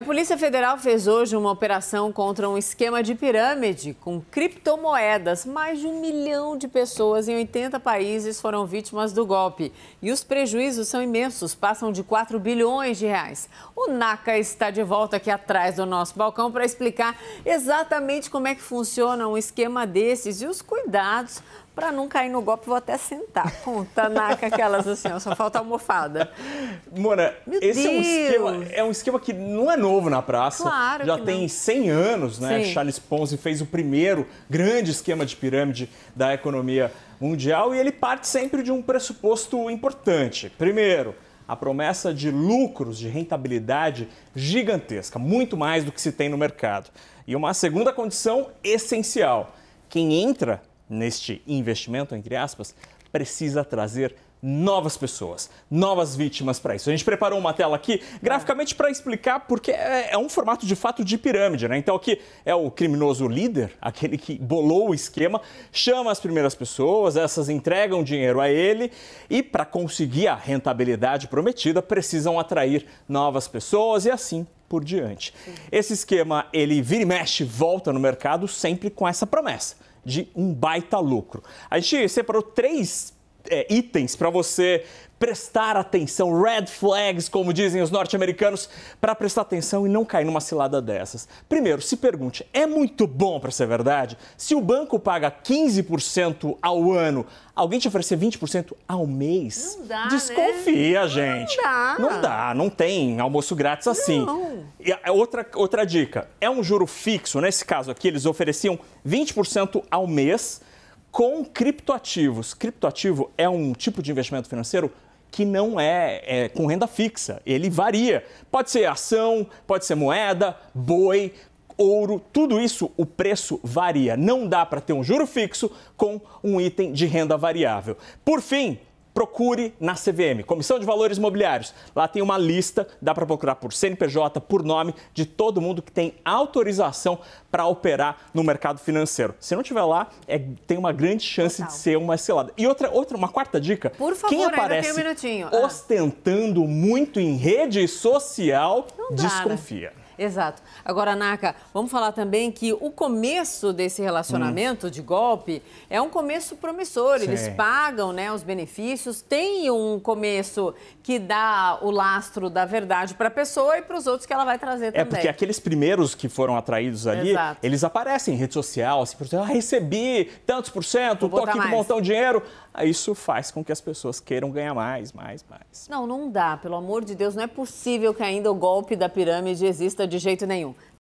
A Polícia Federal fez hoje uma operação contra um esquema de pirâmide com criptomoedas. Mais de um milhão de pessoas em 80 países foram vítimas do golpe. E os prejuízos são imensos, passam de 4 bilhões de reais. O NACA está de volta aqui atrás do nosso balcão para explicar exatamente como é que funciona um esquema desses e os cuidados para não cair no golpe, vou até sentar. Com tanaca, aquelas assim, ó, só falta almofada. Mona, Meu esse Deus. é um, esquema, é um esquema que não é novo na praça. Claro Já tem não. 100 anos, né? Sim. Charles Ponzi fez o primeiro grande esquema de pirâmide da economia mundial e ele parte sempre de um pressuposto importante. Primeiro, a promessa de lucros, de rentabilidade gigantesca, muito mais do que se tem no mercado. E uma segunda condição essencial: quem entra neste investimento, entre aspas, precisa trazer novas pessoas, novas vítimas para isso. A gente preparou uma tela aqui graficamente para explicar porque é, é um formato de fato de pirâmide, né? Então aqui é o criminoso líder, aquele que bolou o esquema, chama as primeiras pessoas, essas entregam dinheiro a ele e para conseguir a rentabilidade prometida precisam atrair novas pessoas e assim por diante. Esse esquema, ele vira e mexe, volta no mercado sempre com essa promessa de um baita lucro. A gente separou três é, itens para você prestar atenção, red flags, como dizem os norte-americanos, para prestar atenção e não cair numa cilada dessas. Primeiro, se pergunte: é muito bom para ser verdade? Se o banco paga 15% ao ano, alguém te oferecer 20% ao mês? Não dá, né? Desconfia, né? gente. Não dá. Não dá, não tem almoço grátis não. assim. E é outra, outra dica: é um juro fixo, nesse caso aqui, eles ofereciam 20% ao mês com criptoativos. Criptoativo é um tipo de investimento financeiro que não é, é, com renda fixa, ele varia. Pode ser ação, pode ser moeda, boi, ouro, tudo isso o preço varia. Não dá para ter um juro fixo com um item de renda variável. Por fim, procure na CVM, Comissão de Valores Imobiliários. Lá tem uma lista, dá para procurar por CNPJ, por nome, de todo mundo que tem autorização para operar no mercado financeiro. Se não tiver lá, é, tem uma grande chance Total. de ser uma selada. E outra, outra, uma quarta dica. Por favor, quem aparece um ah. ostentando muito em rede social, não desconfia. Dá, né? Exato. Agora, Naka, vamos falar também que o começo desse relacionamento hum. de golpe é um começo promissor. Sim. Eles pagam né, os benefícios, tem um começo que dá o lastro da verdade para a pessoa e para os outros que ela vai trazer é, também. É porque aqueles primeiros que foram atraídos ali, Exato. eles aparecem em rede social, assim, por exemplo, ah, recebi tantos por cento, estou aqui mais. com um montão de dinheiro. Ah, isso faz com que as pessoas queiram ganhar mais, mais, mais. Não, não dá, pelo amor de Deus, não é possível que ainda o golpe da pirâmide exista de jeito nenhum.